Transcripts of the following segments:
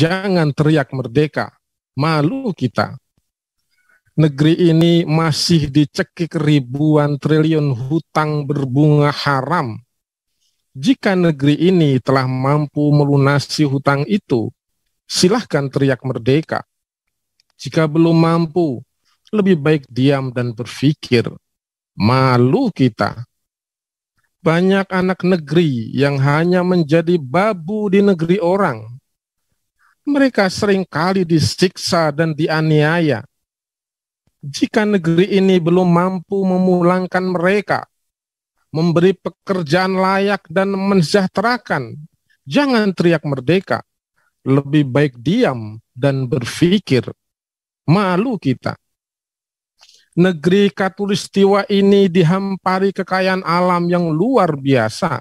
Jangan teriak merdeka, malu kita. Negeri ini masih dicekik ribuan triliun hutang berbunga haram. Jika negeri ini telah mampu melunasi hutang itu, silahkan teriak merdeka. Jika belum mampu, lebih baik diam dan berpikir. Malu kita. Banyak anak negeri yang hanya menjadi babu di negeri orang, mereka seringkali disiksa dan dianiaya. Jika negeri ini belum mampu memulangkan mereka, memberi pekerjaan layak dan mensejahterakan, jangan teriak merdeka. Lebih baik diam dan berpikir. Malu kita. Negeri Katulistiwa ini dihampari kekayaan alam yang luar biasa,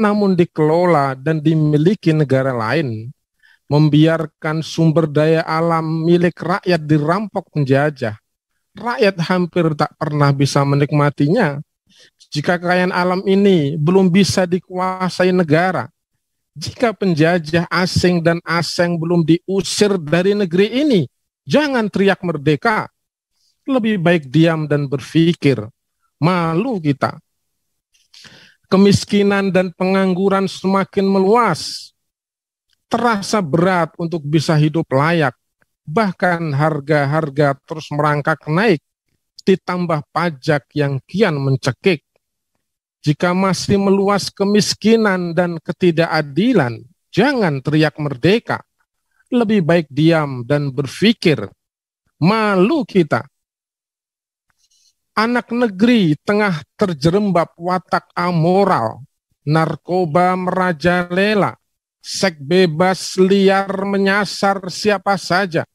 namun dikelola dan dimiliki negara lain membiarkan sumber daya alam milik rakyat dirampok penjajah. Rakyat hampir tak pernah bisa menikmatinya. Jika kekayaan alam ini belum bisa dikuasai negara, jika penjajah asing dan asing belum diusir dari negeri ini, jangan teriak merdeka. Lebih baik diam dan berpikir. Malu kita. Kemiskinan dan pengangguran semakin meluas terasa berat untuk bisa hidup layak, bahkan harga-harga terus merangkak naik, ditambah pajak yang kian mencekik. Jika masih meluas kemiskinan dan ketidakadilan, jangan teriak merdeka. Lebih baik diam dan berpikir. Malu kita. Anak negeri tengah terjerembab watak amoral, narkoba merajalela, Sekbebas bebas liar menyasar siapa saja.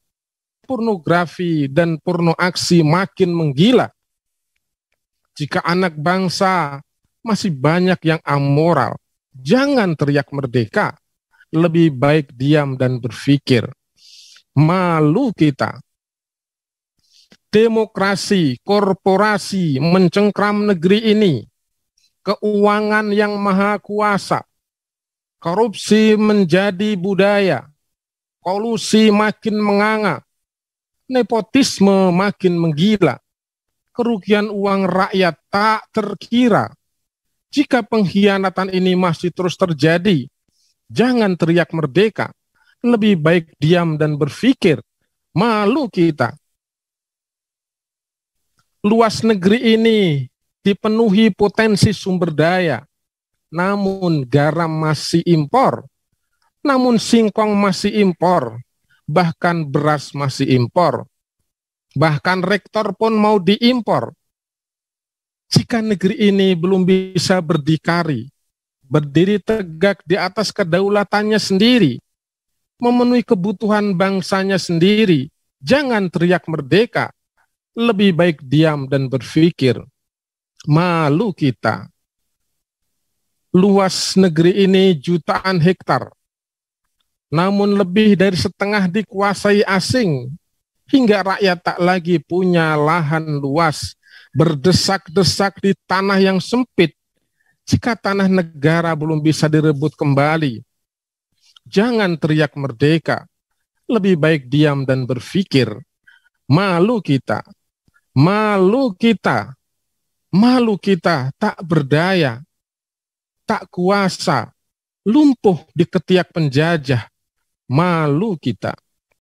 Pornografi dan porno aksi makin menggila. Jika anak bangsa masih banyak yang amoral, jangan teriak merdeka. Lebih baik diam dan berpikir. Malu kita. Demokrasi, korporasi mencengkram negeri ini. Keuangan yang maha kuasa, korupsi menjadi budaya, kolusi makin menganga, nepotisme makin menggila, kerugian uang rakyat tak terkira. Jika pengkhianatan ini masih terus terjadi, jangan teriak merdeka, lebih baik diam dan berpikir, malu kita. Luas negeri ini dipenuhi potensi sumber daya, namun garam masih impor. Namun singkong masih impor. Bahkan beras masih impor. Bahkan rektor pun mau diimpor. Jika negeri ini belum bisa berdikari, berdiri tegak di atas kedaulatannya sendiri, memenuhi kebutuhan bangsanya sendiri, jangan teriak merdeka, lebih baik diam dan berpikir. Malu kita luas negeri ini jutaan hektar. Namun lebih dari setengah dikuasai asing hingga rakyat tak lagi punya lahan luas berdesak-desak di tanah yang sempit. Jika tanah negara belum bisa direbut kembali, jangan teriak merdeka. Lebih baik diam dan berpikir. Malu kita, malu kita, malu kita tak berdaya tak kuasa, lumpuh di ketiak penjajah, malu kita.